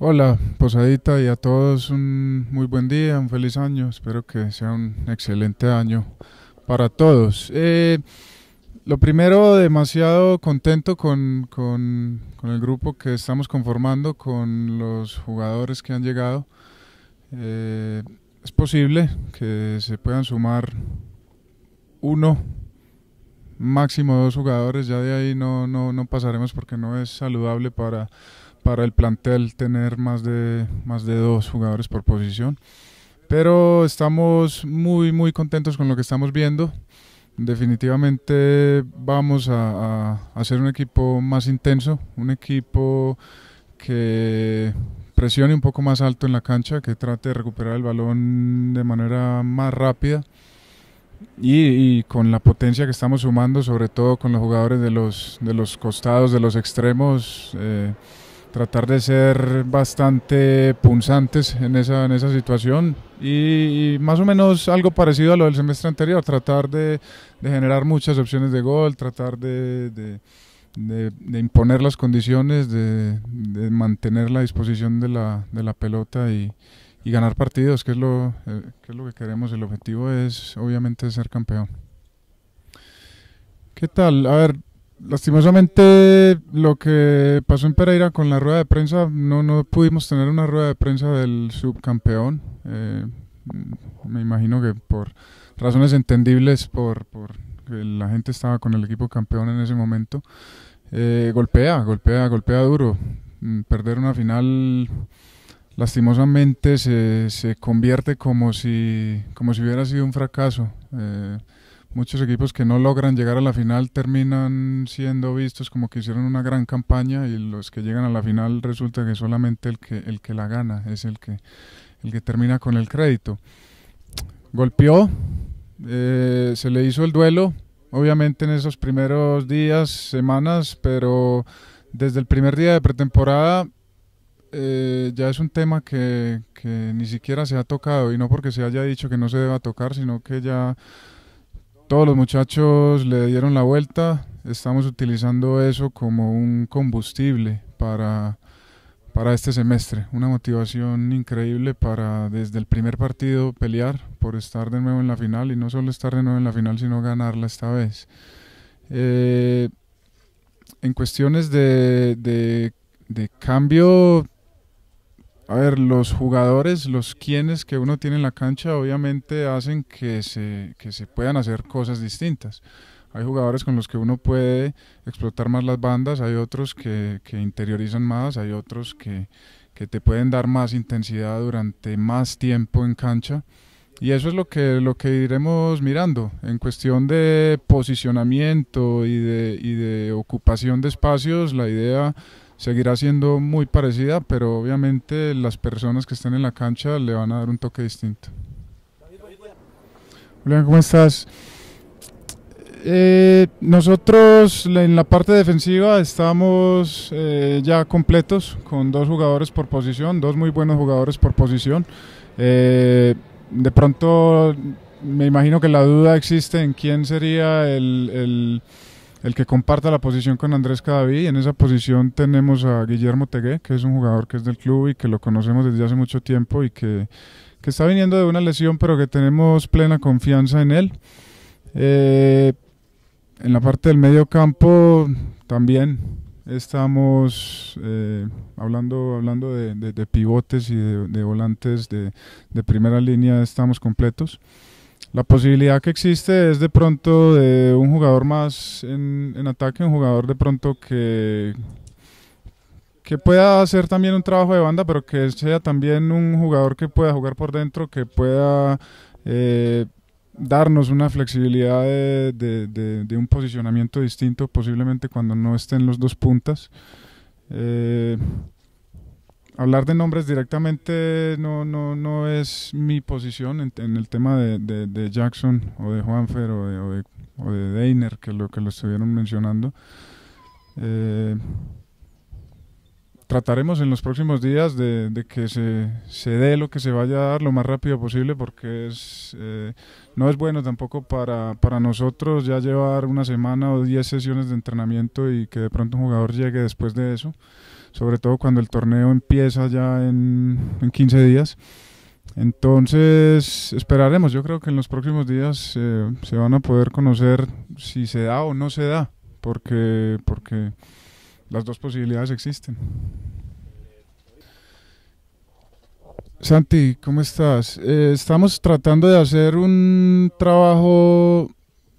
Hola, Posadita y a todos un muy buen día, un feliz año. Espero que sea un excelente año para todos. Eh, lo primero, demasiado contento con, con, el grupo que estamos conformando, con los jugadores que han llegado. Eh, es posible que se puedan sumar uno, máximo dos jugadores, ya de ahí no, no, no pasaremos porque no es saludable para para el plantel tener más de, más de dos jugadores por posición. Pero estamos muy, muy contentos con lo que estamos viendo. Definitivamente vamos a, hacer un equipo más intenso, un equipo que presione un poco más alto en la cancha, que trate de recuperar el balón de manera más rápida y, con la potencia que estamos sumando, sobre todo con los jugadores de los, de los costados, de los extremos. Eh, tratar de ser bastante punzantes en esa, en esa situación y, más o menos algo parecido a lo del semestre anterior, tratar de, generar muchas opciones de gol, tratar de, imponer las condiciones, de, mantener la disposición de la, pelota y, y, ganar partidos, que es, lo, eh, que es lo que queremos. El objetivo es obviamente ser campeón. ¿Qué tal? A ver, lastimosamente lo que pasó en Pereira con la rueda de prensa, no, no pudimos tener una rueda de prensa del subcampeón. Eh, me imagino que por razones entendibles, por, por la gente estaba con el equipo campeón en ese momento. Eh, golpea, golpea, golpea duro. Mm, perder una final lastimosamente se, se convierte como si, como si hubiera sido un fracaso. Eh, muchos equipos que no logran llegar a la final terminan siendo vistos como que hicieron una gran campaña y los que llegan a la final resulta que solamente el que, el que la gana es el que, el que termina con el crédito. Golpeó, eh, se le hizo el duelo, obviamente en esos primeros días, semanas, pero desde el primer día de pretemporada eh, ya es un tema que, que ni siquiera se ha tocado y no porque se haya dicho que no se deba tocar, sino que ya todos los muchachos le dieron la vuelta. Estamos utilizando eso como un combustible para, para este semestre. Una motivación increíble para desde el primer partido pelear por estar de nuevo en la final y no solo estar de nuevo en la final, sino ganarla esta vez. Eh, en cuestiones de, de, de cambio, a ver, los jugadores, los quienes que uno tiene en la cancha, obviamente hacen que se, que se puedan hacer cosas distintas. Hay jugadores con los que uno puede explotar más las bandas, hay otros que, que interiorizan más, hay otros que, que te pueden dar más intensidad durante más tiempo en cancha. Y eso es lo que, lo que iremos mirando en cuestión de posicionamiento y de, y de ocupación de espacios. La idea seguirá siendo muy parecida, pero obviamente las personas que estén en la cancha le van a dar un toque distinto. Julián, ¿cómo estás? Eh, nosotros en la parte defensiva estamos eh, ya completos con dos jugadores por posición, dos muy buenos jugadores por posición. Eh, de pronto me imagino que la duda existe en quién sería el el que comparta la posición con Andrés Cadaví. En esa posición tenemos a Guillermo Tegué, que es un jugador que es del club y que lo conocemos desde hace mucho tiempo y que, está viniendo de una lesión, pero que tenemos plena confianza en él. Eh, en la parte del medio campo también estamos eh, hablando, hablando de, pivotes y de, de volantes de primera línea, estamos completos. La posibilidad que existe es de pronto de un jugador más en, ataque, un jugador de pronto que, que pueda hacer también un trabajo de banda, pero que sea también un jugador que pueda jugar por dentro, que pueda eh, darnos una flexibilidad de, un posicionamiento distinto, posiblemente cuando no estén los dos puntas. Eh, hablar de nombres directamente no, no, no es mi posición en, el tema de, Jackson o de Juanfer o de, Deiner, que lo que lo estuvieron mencionando. Eh, trataremos en los próximos días de, que se, dé lo que se vaya a dar lo más rápido posible porque es, eh, no es bueno tampoco para, para, nosotros ya llevar una semana o 10 sesiones de entrenamiento y que de pronto un jugador llegue después de eso sobre todo cuando el torneo empieza ya en, 15 días. Entonces esperaremos, yo creo que en los próximos días eh, se van a poder conocer si se da o no se da, porque, porque las dos posibilidades existen. Santi, ¿cómo estás? Eh, estamos tratando de hacer un trabajo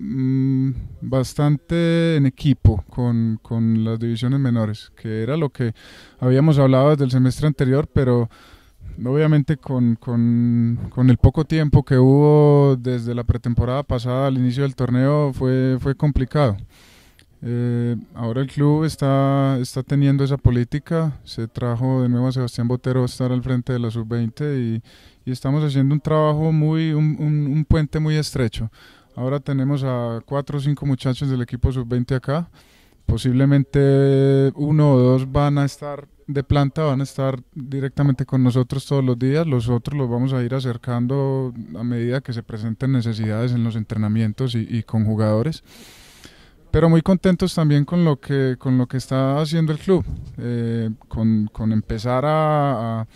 Mm, bastante en equipo con, con las divisiones menores, que era lo que habíamos hablado desde el semestre anterior, pero obviamente con, con, con, el poco tiempo que hubo desde la pretemporada pasada al inicio del torneo fue, fue complicado. Eh, ahora el club está, está teniendo esa política, se trajo de nuevo a Sebastián Botero a estar al frente de la sub-20 y, estamos haciendo un trabajo muy, un puente muy estrecho Ahora tenemos a cuatro o cinco muchachos del equipo sub-20 acá. Posiblemente uno o dos van a estar de planta, van a estar directamente con nosotros todos los días. Los otros los vamos a ir acercando a medida que se presenten necesidades en los entrenamientos y, con jugadores pero muy contentos también con lo que, con lo que está haciendo el club, eh, con, con, empezar a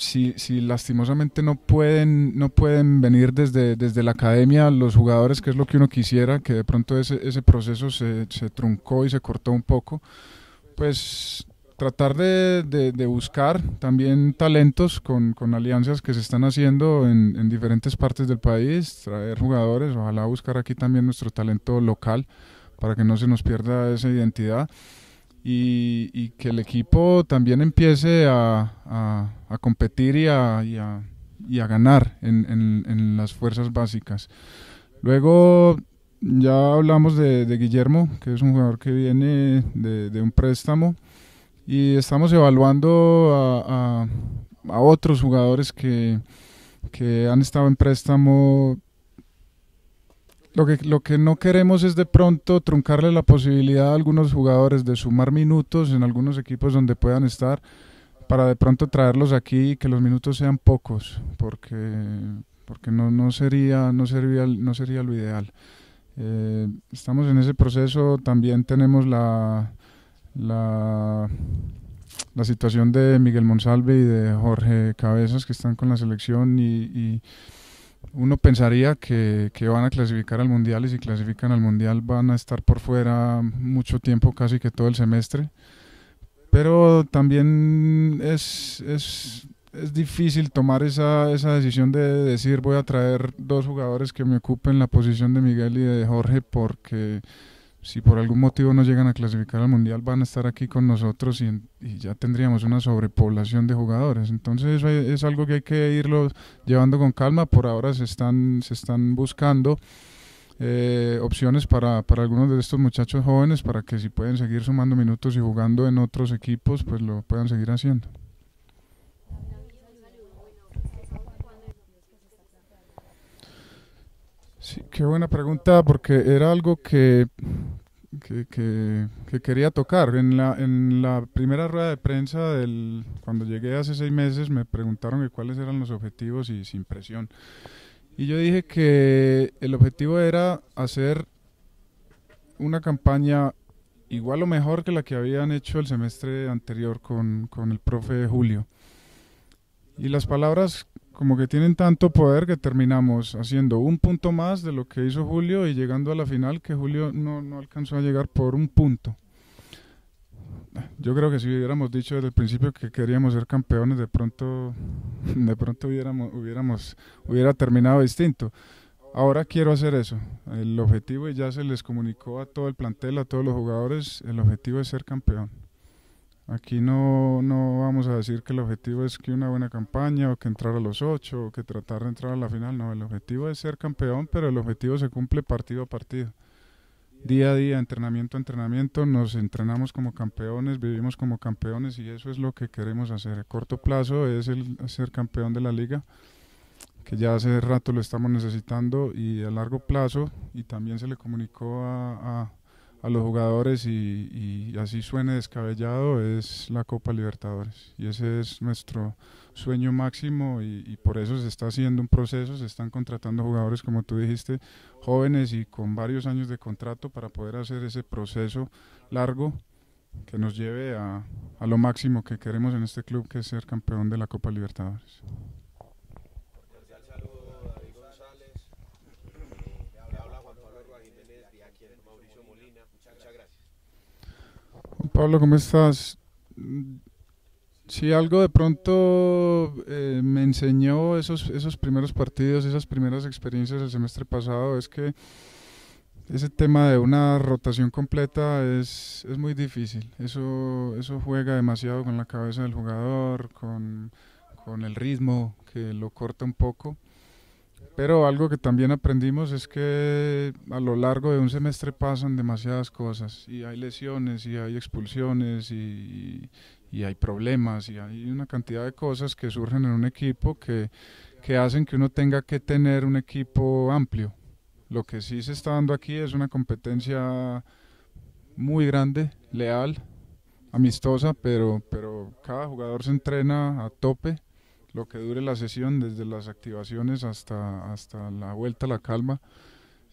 si, si lastimosamente no pueden, no pueden venir desde, desde la academia los jugadores, que es lo que uno quisiera, que de pronto ese, ese proceso se, se truncó y se cortó un poco, pues tratar de, de, buscar también talentos con, con, alianzas que se están haciendo en, diferentes partes del país, traer jugadores, ojalá buscar aquí también nuestro talento local para que no se nos pierda esa identidad y, que el equipo también empiece a, a, competir y a, a, ganar en, en, las fuerzas básicas. Luego ya hablamos de, Guillermo, que es un jugador que viene de, un préstamo y estamos evaluando a, a, a otros jugadores que, que, han estado en préstamo lo que, lo que no queremos es de pronto truncarle la posibilidad a algunos jugadores de sumar minutos en algunos equipos donde puedan estar para de pronto traerlos aquí y que los minutos sean pocos, porque, porque no, sería, no, sería, no sería lo ideal. Eh, estamos en ese proceso, también tenemos la, la, situación de Miguel Monsalve y de Jorge Cabezas que están con la selección y uno pensaría que, que, van a clasificar al Mundial y si clasifican al Mundial van a estar por fuera mucho tiempo, casi que todo el semestre. Pero también es, es, es difícil tomar esa, esa, decisión de decir voy a traer dos jugadores que me ocupen la posición de Miguel y de Jorge porque si por algún motivo no llegan a clasificar al Mundial, van a estar aquí con nosotros y, ya tendríamos una sobrepoblación de jugadores. Entonces eso es algo que hay que irlo llevando con calma. Por ahora se están, se están buscando eh, opciones para, para algunos de estos muchachos jóvenes para que si pueden seguir sumando minutos y jugando en otros equipos, pues lo puedan seguir haciendo. Sí, qué buena pregunta, porque era algo que, quería tocar. En la, en la, primera rueda de prensa, del, cuando llegué hace seis meses, me preguntaron cuáles eran los objetivos y sin presión. Y yo dije que el objetivo era hacer una campaña igual o mejor que la que habían hecho el semestre anterior con, con el profe Julio. Y las palabras como que tienen tanto poder que terminamos haciendo un punto más de lo que hizo Julio y llegando a la final que Julio no, no alcanzó a llegar por un punto. Yo creo que si hubiéramos dicho desde el principio que queríamos ser campeones, de pronto, de pronto hubiéramos, hubiéramos, hubiera terminado distinto. Ahora quiero hacer eso. El objetivo, y ya se les comunicó a todo el plantel, a todos los jugadores, el objetivo es ser campeón. Aquí no, no vamos a decir que el objetivo es que una buena campaña o que entrar a los ocho o que tratar de entrar a la final. No, el objetivo es ser campeón, pero el objetivo se cumple partido a partido. Día a día, entrenamiento a entrenamiento, nos entrenamos como campeones, vivimos como campeones y eso es lo que queremos hacer. A corto plazo es el ser campeón de la liga, que ya hace rato lo estamos necesitando y a largo plazo, y también se le comunicó a a los jugadores y, así suene descabellado es la Copa Libertadores y ese es nuestro sueño máximo y, por eso se está haciendo un proceso, se están contratando jugadores como tú dijiste, jóvenes y con varios años de contrato para poder hacer ese proceso largo que nos lleve a lo máximo que queremos en este club que es ser campeón de la Copa Libertadores. Pablo, ¿cómo estás? Si algo de pronto eh, me enseñó esos, primeros partidos, esas primeras experiencias del semestre pasado, es que ese tema de una rotación completa es, muy difícil. Eso, eso juega demasiado con la cabeza del jugador, con el ritmo, que lo corta un poco. Pero algo que también aprendimos es que a lo largo de un semestre pasan demasiadas cosas y hay lesiones y hay expulsiones y, hay problemas y hay una cantidad de cosas que surgen en un equipo que, que hacen que uno tenga que tener un equipo amplio. Lo que sí se está dando aquí es una competencia muy grande, leal, amistosa, pero, pero cada jugador se entrena a tope lo que dure la sesión, desde las activaciones hasta, hasta la vuelta a la calma.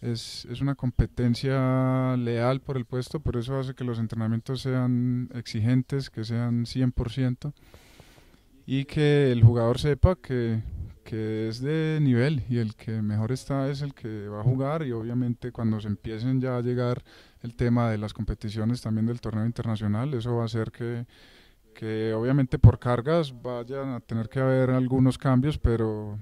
Es, es, una competencia leal por el puesto, por eso hace que los entrenamientos sean exigentes, que sean 100% y que el jugador sepa que, que, es de nivel y el que mejor está es el que va a jugar y obviamente cuando se empiecen ya a llegar el tema de las competiciones también del torneo internacional, eso va a hacer que, que obviamente por cargas vayan a tener que haber algunos cambios, pero,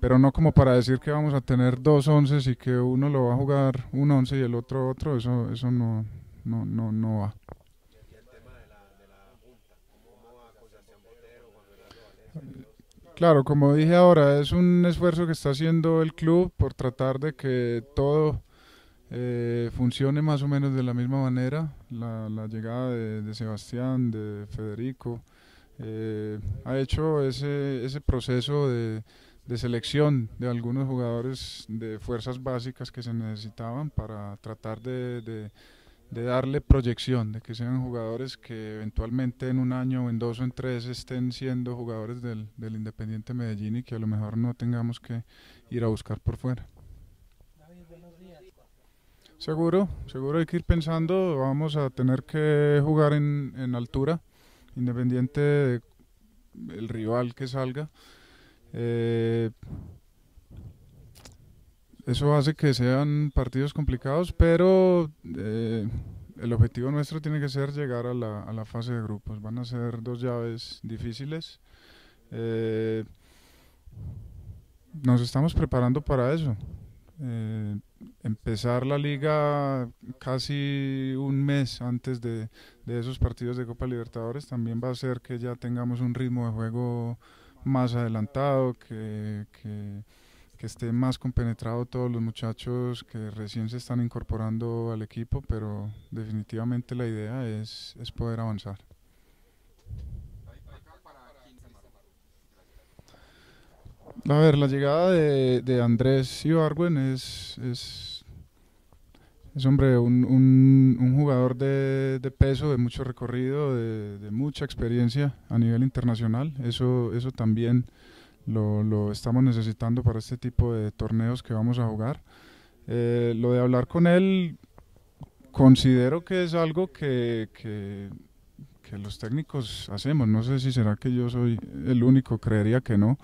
pero no como para decir que vamos a tener dos once y que uno lo va a jugar un once y el otro otro, eso, eso no, no, no, no va. Claro, como dije ahora, es un esfuerzo que está haciendo el club por tratar de que todo eh, funcione más o menos de la misma manera. La, llegada de, Sebastián, de Federico, eh, ha hecho ese, ese proceso de, selección de algunos jugadores de fuerzas básicas que se necesitaban para tratar de, darle proyección, de que sean jugadores que eventualmente en un año o en dos o en tres estén siendo jugadores del Independiente Medellín y que a lo mejor no tengamos que ir a buscar por fuera. Seguro, seguro hay que ir pensando, vamos a tener que jugar en, en altura, independiente del rival que salga. Eh, eso hace que sean partidos complicados, pero eh, el objetivo nuestro tiene que ser llegar a la, fase de grupos. Van a ser dos llaves difíciles. Eh, nos estamos preparando para eso. Eh, empezar la liga casi un mes antes de, esos partidos de Copa Libertadores también va a hacer que ya tengamos un ritmo de juego más adelantado, que, que, esté más compenetrado todos los muchachos que recién se están incorporando al equipo, pero definitivamente la idea es poder avanzar. A ver, la llegada de, de Andrés Ibarwen es, es, es hombre, un, un, jugador de, peso, de mucho recorrido, de, de, mucha experiencia a nivel internacional. Eso, eso también lo, lo, estamos necesitando para este tipo de torneos que vamos a jugar. Eh, lo de hablar con él, considero que es algo que, que, que los técnicos hacemos. No sé si será que yo soy el único, creería que no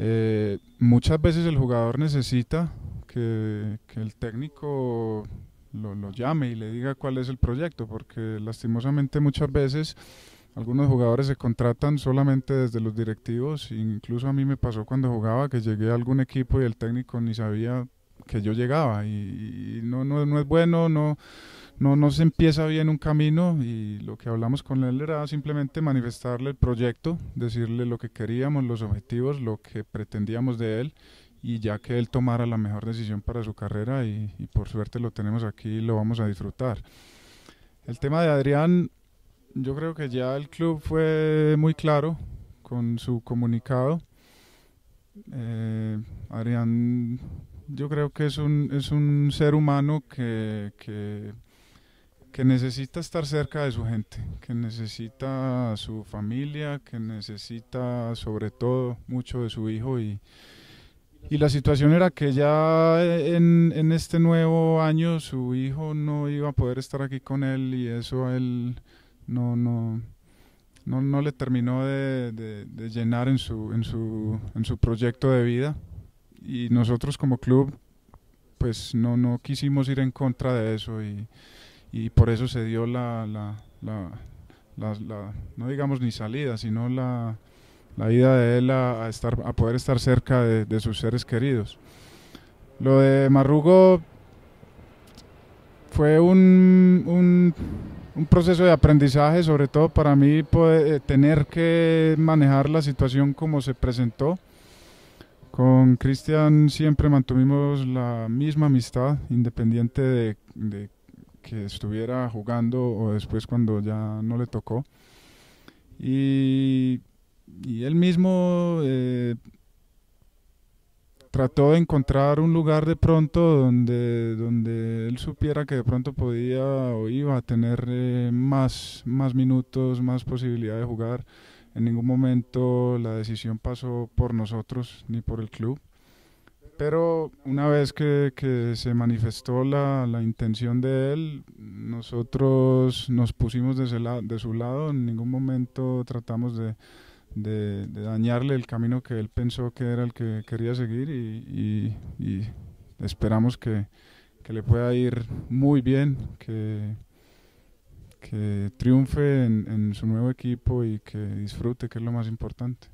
eh, muchas veces el jugador necesita que, el técnico lo, llame y le diga cuál es el proyecto, porque lastimosamente muchas veces algunos jugadores se contratan solamente desde los directivos, incluso a mí me pasó cuando jugaba que llegué a algún equipo y el técnico ni sabía que yo llegaba y, no, no, no es bueno, no, no, no se empieza bien un camino y lo que hablamos con él era simplemente manifestarle el proyecto, decirle lo que queríamos, los objetivos, lo que pretendíamos de él y ya que él tomara la mejor decisión para su carrera y, por suerte lo tenemos aquí y lo vamos a disfrutar. El tema de Adrián, yo creo que ya el club fue muy claro con su comunicado. Eh, Adrián, yo creo que es un, ser humano que que necesita estar cerca de su gente, que necesita su familia, que necesita sobre todo mucho de su hijo y, y la situación era que ya en, en, este nuevo año su hijo no iba a poder estar aquí con él y eso a él no, no, no, no le terminó de, de, de llenar en su, en, su, en su proyecto de vida. Y nosotros como club pues no, no quisimos ir en contra de eso y, y por eso se dio la, la, la, no digamos ni salida, sino la, ida de él a, estar, a poder estar cerca de, de sus seres queridos. Lo de Marrugo fue un, un, proceso de aprendizaje, sobre todo para mí, eh, tener que manejar la situación como se presentó. Con Cristian siempre mantuvimos la misma amistad, independiente de, de que estuviera jugando o después cuando ya no le tocó. Y, él mismo eh, trató de encontrar un lugar de pronto donde, donde él supiera que de pronto podía o iba a tener eh, más, más minutos, más posibilidad de jugar. En ningún momento la decisión pasó por nosotros ni por el club. Pero una vez que, que se manifestó la, la, intención de él, nosotros nos pusimos de, su lado, en ningún momento tratamos de, de, dañarle el camino que él pensó que era el que quería seguir y, esperamos que, que, le pueda ir muy bien, que, que triunfe en su nuevo equipo y que disfrute, que es lo más importante.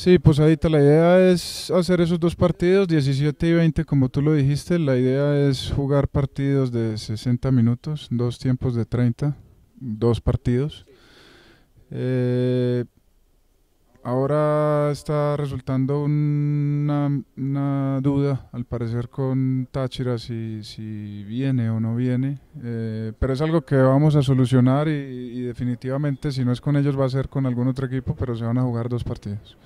Sí, pues Adita, la idea es hacer esos dos partidos, 17 y 20, como tú lo dijiste. La idea es jugar partidos de 60 minutos, dos tiempos de 30, dos partidos. Eh, ahora está resultando una, duda, al parecer, con Táchira, si, viene o no viene. Eh, pero es algo que vamos a solucionar y definitivamente, si no es con ellos, va a ser con algún otro equipo, pero se van a jugar dos partidos.